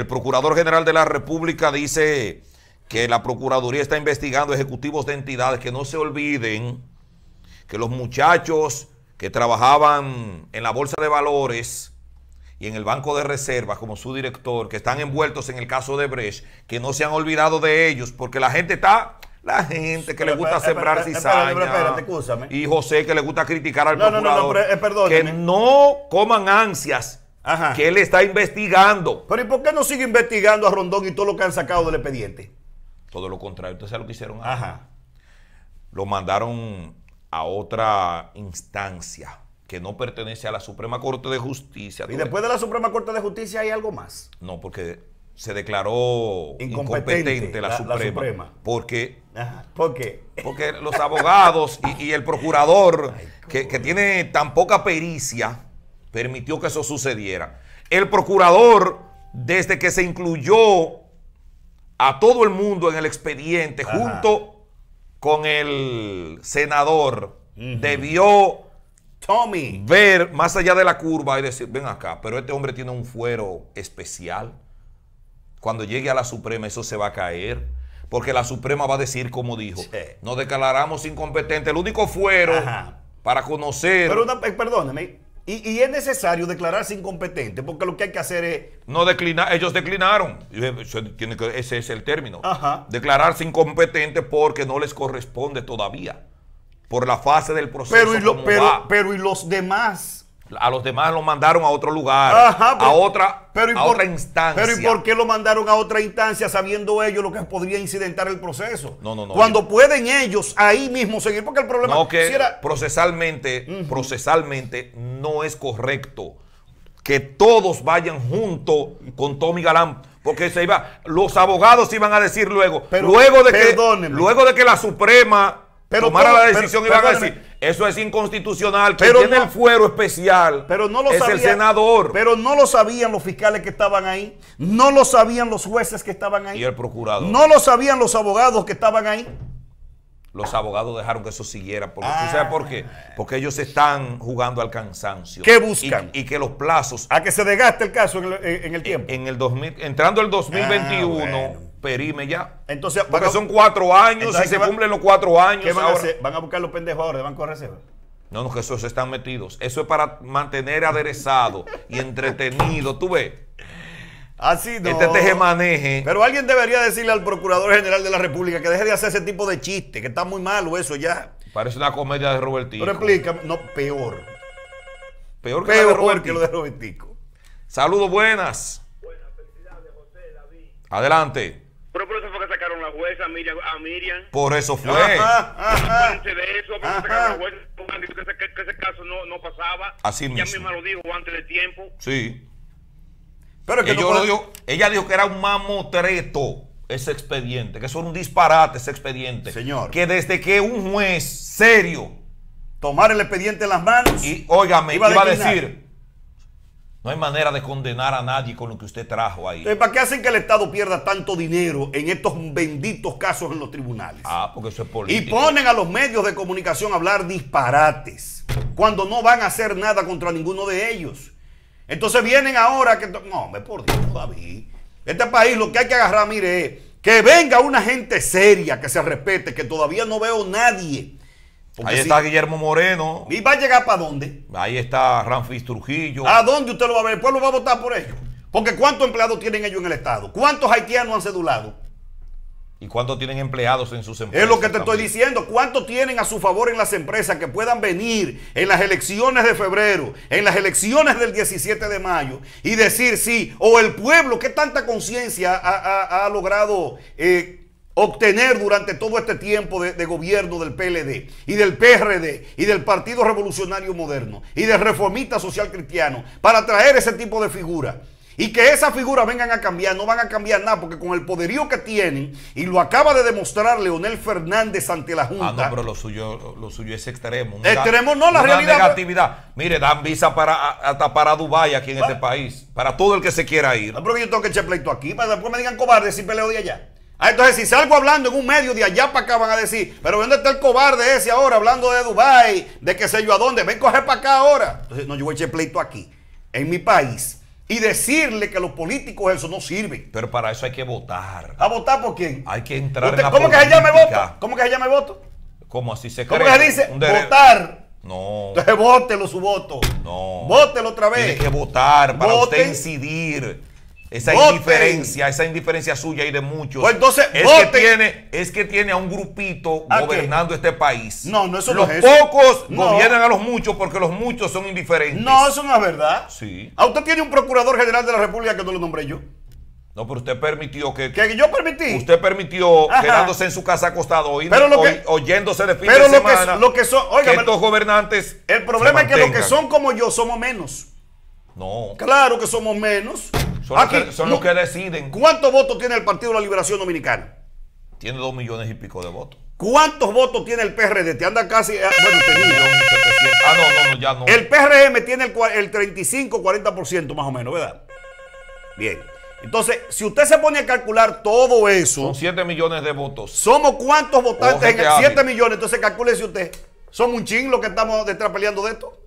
El Procurador General de la República dice que la Procuraduría está investigando ejecutivos de entidades que no se olviden que los muchachos que trabajaban en la Bolsa de Valores y en el Banco de Reservas como su director, que están envueltos en el caso de Brecht, que no se han olvidado de ellos, porque la gente está la gente que le gusta sembrar cizaña. y José que le gusta criticar al procurador. Eh, que no coman ansias que él está investigando. Pero ¿y por qué no sigue investigando a Rondón y todo lo que han sacado del expediente? Todo lo contrario, ¿usted lo que hicieron? Ajá. Lo mandaron a otra instancia que no pertenece a la Suprema Corte de Justicia. ¿Y después de la Suprema Corte de Justicia hay algo más? No, porque se declaró incompetente, la, Suprema, Porque, ¿Por qué? Porque los abogados y, el procurador que, tiene tan poca pericia permitió que eso sucediera. El procurador, desde que se incluyó a todo el mundo en el expediente, junto con el senador, debió Tommy. ver más allá de la curva y decir, ven acá, pero este hombre tiene un fuero especial. Cuando llegue a la Suprema eso se va a caer. Porque la Suprema va a decir, como dijo, nos declaramos incompetentes. El único fuero para conocer... Pero eh, perdóname, y, es necesario declararse incompetente, porque lo que hay que hacer es. No declinar, ellos declinaron. Ese es el término. Declararse incompetente porque no les corresponde todavía. Por la fase del proceso. y, pero y los demás a los demás lo mandaron a otro lugar, a, otra, instancia. Pero ¿y por qué lo mandaron a otra instancia sabiendo ellos lo que podría incidentar el proceso? No, no, no. Cuando pueden ellos ahí mismo seguir, porque el problema no, que procesalmente, procesalmente no es correcto que todos vayan junto con Tommy Galán. Porque se iba, los abogados iban a decir luego, luego, de que, luego de que la Suprema tomara la decisión y van a decir, eso es inconstitucional, pero tiene no, el fuero especial. Pero no lo sabía, el senador. Pero no lo sabían los fiscales que estaban ahí, no lo sabían los jueces que estaban ahí. Y el procurador. No lo sabían los abogados que estaban ahí. Los abogados dejaron que eso siguiera. Porque, ¿Tú ah. sabes por qué? Porque ellos están jugando al cansancio. ¿Qué buscan? Y, que los plazos. A que se desgaste el caso en el, en el tiempo. En el 2000, entrando el 2021, perime ya. Entonces, Porque son cuatro años, y se cumplen los cuatro años. van, A buscar los pendejos ahora de Banco de Reserva? No, no, que esos están metidos. Eso es para mantener aderezado y entretenido, tú ves. Así este no. Este teje maneje. Pero alguien debería decirle al Procurador General de la República que deje de hacer ese tipo de chiste, que está muy malo eso ya. Parece una comedia de Robertico. Pero explícame, no, peor. Peor que, lo de Robertico. Saludos, buenas. Buenas, felicidades, José, David. Adelante jueza, a Miriam. A Miriam. Por eso fue. antes de eso, la jueza, que, que, ese caso no, no pasaba. Así ella misma lo dijo antes de tiempo. Sí. Pero es que ella, lo puede... dijo, ella dijo que era un mamotreto ese expediente, que eso era un disparate ese expediente. Señor. Que desde que un juez serio tomara el expediente en las manos. Y óigame, iba a decir, no hay manera de condenar a nadie con lo que usted trajo ahí. ¿para qué hacen que el Estado pierda tanto dinero en estos benditos casos en los tribunales? Ah, porque eso es Y ponen a los medios de comunicación a hablar disparates cuando no van a hacer nada contra ninguno de ellos. Entonces vienen ahora que... No, me por Dios, David. Este país lo que hay que agarrar, mire, es que venga una gente seria, que se respete, que todavía no veo nadie ahí está Guillermo Moreno. ¿Y va a llegar para dónde? Ahí está Ramfis Trujillo. ¿A dónde usted lo va a ver? El pueblo va a votar por ellos. Porque ¿cuántos empleados tienen ellos en el Estado? ¿Cuántos haitianos han cedulado? ¿Y cuántos tienen empleados en sus empresas? Es lo que te estoy diciendo. ¿Cuántos tienen a su favor en las empresas que puedan venir en las elecciones de febrero, en las elecciones del 17 de mayo y decir sí? O el pueblo, ¿qué tanta conciencia ha, logrado eh, obtener durante todo este tiempo de, gobierno del PLD y del PRD y del Partido Revolucionario Moderno y del Reformista Social Cristiano para traer ese tipo de figura. Y que esas figuras vengan a cambiar, no van a cambiar nada, porque con el poderío que tienen, y lo acaba de demostrar Leonel Fernández ante la Junta. Ah, no, pero lo suyo, lo suyo es extremo. extremo no, la realidad. negatividad. Mire, dan visa para, hasta para Dubái aquí en ah. este país, para todo el que se quiera ir. No, ah, pero yo tengo que echar pleito aquí, para que después me digan cobarde si peleo de allá. Ah, entonces, si salgo hablando en un medio de allá para acá, van a decir, pero ¿dónde está el cobarde ese ahora hablando de Dubái, de qué sé yo a dónde? Ven, coger para acá ahora. Entonces, no, yo voy a echar pleito aquí, en mi país, y decirle que los políticos eso no sirve Pero para eso hay que votar. ¿A votar por quién? Hay que entrar en ¿cómo Que se llama el voto? ¿Cómo que se llama el voto? ¿Cómo así se cree? ¿Cómo que se dice? Votar. No. Entonces, vótelo su voto. No. Vótelo otra vez. Tiene que votar para usted incidir esa indiferencia, esa indiferencia suya y de muchos. Pues entonces, es que, tiene, es que tiene a un grupito gobernando este país. No, no, eso los no es Los pocos gobiernan a los muchos porque los muchos son indiferentes. No, eso no es verdad. Sí. usted tiene un procurador general de la República que no lo nombré yo? No, pero usted permitió que. ¿Qué? yo permití? Usted permitió quedándose en su casa acostado, hoy, oyéndose de fin pero lo Que, lo que son. Oiga, gobernantes. El problema es que los que son como yo somos menos. No. Claro que somos menos. Son, los, que, deciden. ¿Cuántos votos tiene el Partido de la Liberación Dominicana? Tiene dos millones y pico de votos. ¿Cuántos votos tiene el PRD? Te anda casi. Eh, bueno, ah, no, no, ya no. El PRM tiene el, 35-40% más o menos, ¿verdad? Bien. Entonces, si usted se pone a calcular todo eso. Son 7 millones de votos. ¿Somos cuántos votantes en 7 millones? Entonces, si usted. ¿Somos un ching los que estamos detrás peleando de esto?